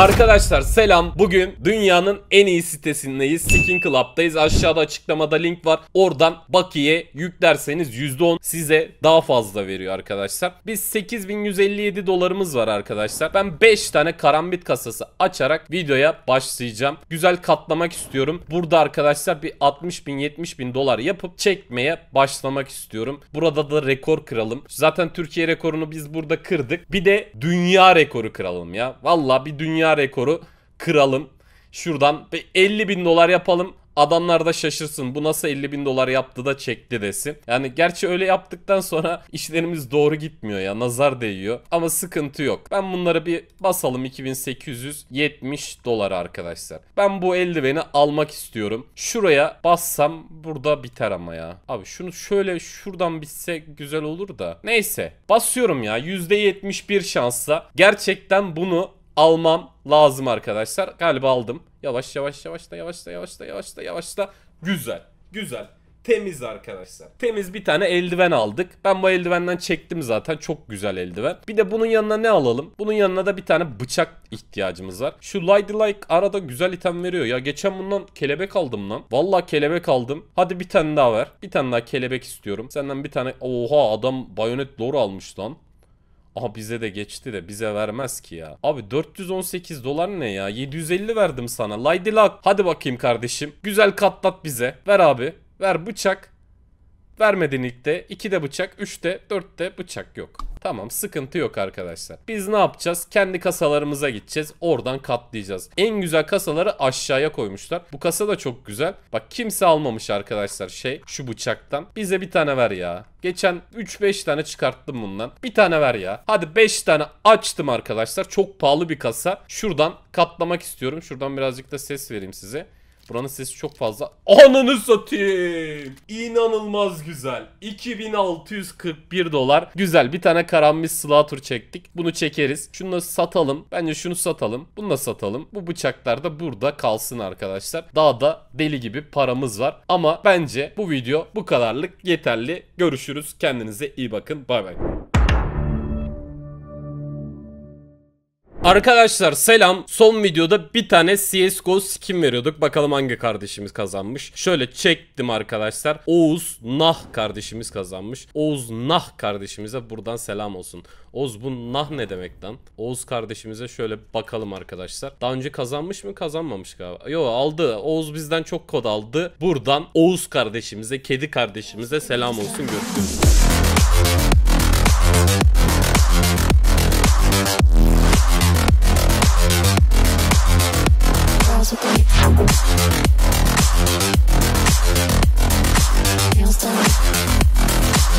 Arkadaşlar selam. Bugün dünyanın en iyi sitesindeyiz. Skin Club'dayız. Aşağıda açıklamada link var. Oradan Baki'ye yüklerseniz %10 size daha fazla veriyor arkadaşlar. Biz 8157 dolarımız var arkadaşlar. Ben 5 tane karambit kasası açarak videoya başlayacağım. Güzel katlamak istiyorum. Burada arkadaşlar bir 60 bin 70 bin dolar yapıp çekmeye başlamak istiyorum. Burada da rekor kıralım. Zaten Türkiye rekorunu biz burada kırdık. Bir de dünya rekoru kıralım ya. Valla bir dünya rekoru kıralım. Şuradan 50 bin dolar yapalım. Adamlar da şaşırsın bu nasıl 50 bin dolar yaptı da çekti desin. Yani gerçi öyle yaptıktan sonra işlerimiz doğru gitmiyor ya nazar değiyor. Ama sıkıntı yok. Ben bunları bir basalım 2870 dolar arkadaşlar. Ben bu eldiveni almak istiyorum. Şuraya bassam burada biter ama ya. Abi şunu şöyle şuradan bitse güzel olur da. Neyse basıyorum ya %71 şansla. Gerçekten bunu almam lazım arkadaşlar. Galiba aldım. Yavaş yavaş yavaş yavaş yavaş da da da yavaş da yavaş da Güzel. Güzel. Temiz arkadaşlar. Temiz bir tane eldiven aldık. Ben bu eldivenden çektim zaten. Çok güzel eldiven. Bir de bunun yanına ne alalım? Bunun yanına da bir tane bıçak ihtiyacımız var. Şu Lady Like arada güzel item veriyor. Ya geçen bundan kelebek aldım lan. Valla kelebek aldım. Hadi bir tane daha ver. Bir tane daha kelebek istiyorum. Senden bir tane... Oha adam bayonet doğru almış lan. Aha bize de geçti de bize vermez ki ya. Abi 418 dolar ne ya? 750 verdim sana. Laydilak. Hadi bakayım kardeşim. Güzel katlat bize. Ver abi. Ver bıçak. Vermedin ilk de 2 de bıçak 3 de 4 de bıçak yok. Tamam sıkıntı yok arkadaşlar. Biz ne yapacağız? Kendi kasalarımıza gideceğiz. Oradan katlayacağız. En güzel kasaları aşağıya koymuşlar. Bu kasa da çok güzel. Bak kimse almamış arkadaşlar şey şu bıçaktan. Bize bir tane ver ya. Geçen 3-5 tane çıkarttım bundan. Bir tane ver ya. Hadi 5 tane açtım arkadaşlar. Çok pahalı bir kasa. Şuradan katlamak istiyorum. Şuradan birazcık da ses vereyim size. Buranın sesi çok fazla. Ananı satayım. İnanılmaz güzel. 2641 dolar. Güzel bir tane karanmış slatur çektik. Bunu çekeriz. Şunu da satalım. Bence şunu satalım. Bunu da satalım. Bu bıçaklar da burada kalsın arkadaşlar. Daha da deli gibi paramız var. Ama bence bu video bu kadarlık yeterli. Görüşürüz. Kendinize iyi bakın. Bay bay. Arkadaşlar selam. Son videoda bir tane CSGO skin veriyorduk. Bakalım hangi kardeşimiz kazanmış. Şöyle çektim arkadaşlar. Oğuz Nah kardeşimiz kazanmış. Oğuz Nah kardeşimize buradan selam olsun. Oğuz bu Nah ne demek lan? Oğuz kardeşimize şöyle bakalım arkadaşlar. Daha önce kazanmış mı? Kazanmamış galiba. Yo aldı. Oğuz bizden çok kod aldı. Buradan Oğuz kardeşimize, kedi kardeşimize selam olsun. Görüşürüz. Nails done.